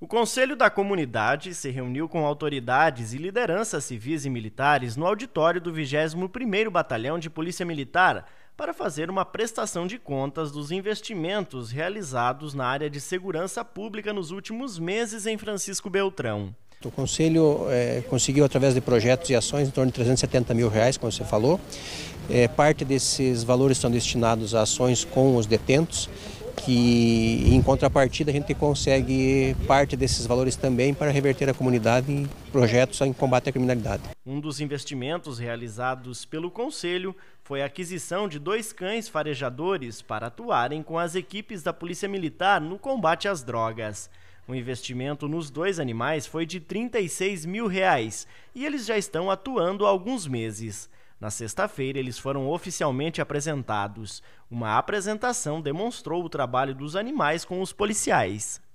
O Conselho da Comunidade se reuniu com autoridades e lideranças civis e militares no auditório do 21º Batalhão de Polícia Militar para fazer uma prestação de contas dos investimentos realizados na área de segurança pública nos últimos meses em Francisco Beltrão. O Conselho é, conseguiu, através de projetos e ações, em torno de 370 mil reais, como você falou. É, parte desses valores estão destinados a ações com os detentos que em contrapartida a gente consegue parte desses valores também para reverter a comunidade em projetos em combate à criminalidade. Um dos investimentos realizados pelo Conselho foi a aquisição de dois cães farejadores para atuarem com as equipes da Polícia Militar no combate às drogas. O investimento nos dois animais foi de 36 mil reais e eles já estão atuando há alguns meses. Na sexta-feira, eles foram oficialmente apresentados. Uma apresentação demonstrou o trabalho dos animais com os policiais.